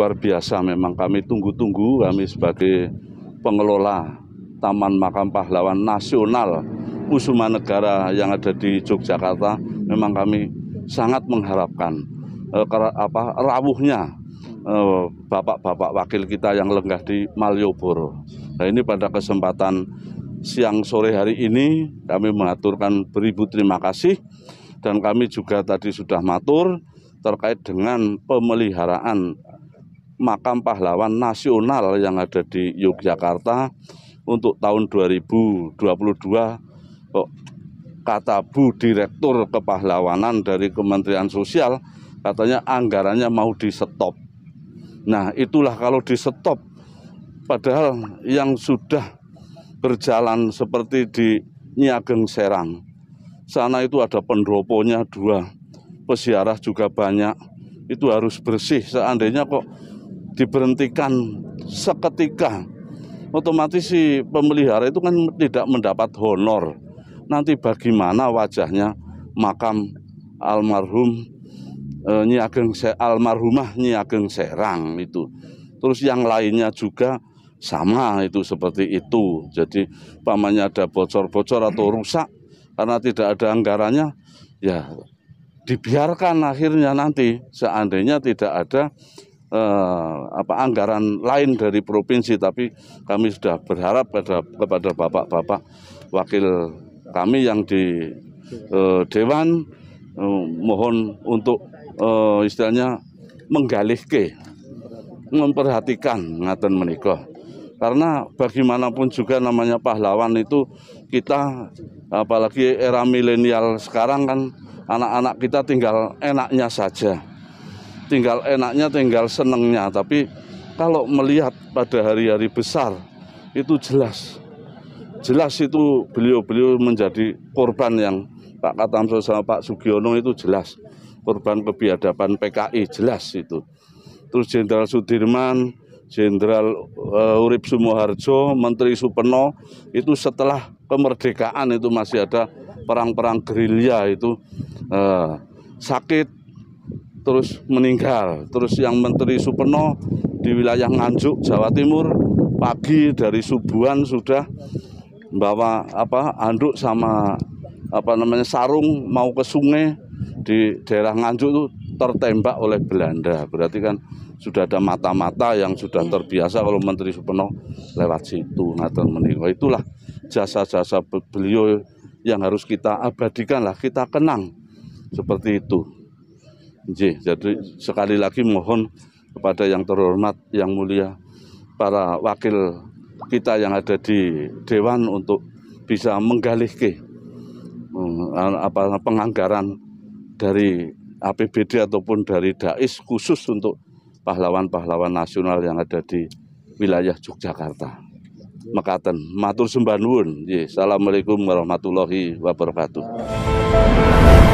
luar biasa memang kami tunggu-tunggu kami sebagai pengelola Taman Makam Pahlawan Nasional Usuma Negara yang ada di Yogyakarta memang kami sangat mengharapkan eh, apa rawuhnya eh, bapak-bapak eh, wakil kita yang lenggah di Malioboro. Nah ini pada kesempatan siang sore hari ini kami mengaturkan beribu terima kasih dan kami juga tadi sudah matur terkait dengan pemeliharaan makam pahlawan nasional yang ada di Yogyakarta untuk tahun 2022 oh, kata Bu Direktur Kepahlawanan dari Kementerian Sosial katanya anggarannya mau di stop. Nah itulah kalau di stop padahal yang sudah berjalan seperti di Nyageng Serang sana itu ada pendroponya dua pesiarah juga banyak itu harus bersih seandainya kok diberhentikan seketika otomatis si pemelihara itu kan tidak mendapat honor nanti bagaimana wajahnya makam almarhum e, Nyi Ageng almarhumah Nyi Ageng Serang itu terus yang lainnya juga sama itu seperti itu jadi pamannya ada bocor-bocor atau rusak karena tidak ada anggarannya ya dibiarkan akhirnya nanti seandainya tidak ada eh, apa anggaran lain dari provinsi tapi kami sudah berharap pada kepada bapak-bapak wakil kami yang di eh, dewan eh, mohon untuk eh, istilahnya menggalih ke memperhatikan ngaten menikah karena bagaimanapun juga namanya pahlawan itu kita apalagi era milenial sekarang kan anak-anak kita tinggal enaknya saja tinggal enaknya tinggal senengnya tapi kalau melihat pada hari-hari besar itu jelas jelas itu beliau-beliau menjadi korban yang Pak Katamso sama Pak Sugiono itu jelas korban kebiadaban PKI jelas itu terus Jenderal Sudirman Jenderal uh, Urip Sumoharjo Menteri Supeno itu setelah kemerdekaan itu masih ada perang-perang gerilya itu uh, sakit terus meninggal. Terus yang Menteri Supeno di wilayah Nganjuk, Jawa Timur, pagi dari subuhan sudah bawa apa anduk sama apa namanya sarung mau ke sungai di daerah Nganjuk itu tertembak oleh Belanda. Berarti kan sudah ada mata-mata yang sudah terbiasa kalau Menteri Supeno lewat situ ngatur meninggal. Itulah jasa-jasa beliau yang harus kita abadikan lah, kita kenang. Seperti itu. Jadi sekali lagi mohon kepada yang terhormat, yang mulia, para wakil kita yang ada di Dewan untuk bisa menggalih ke eh, eh, apa penganggaran dari APBD ataupun dari Dais khusus untuk pahlawan-pahlawan nasional yang ada di wilayah Yogyakarta. Mekaten, matur sembah nuwun. Assalamualaikum warahmatullahi wabarakatuh.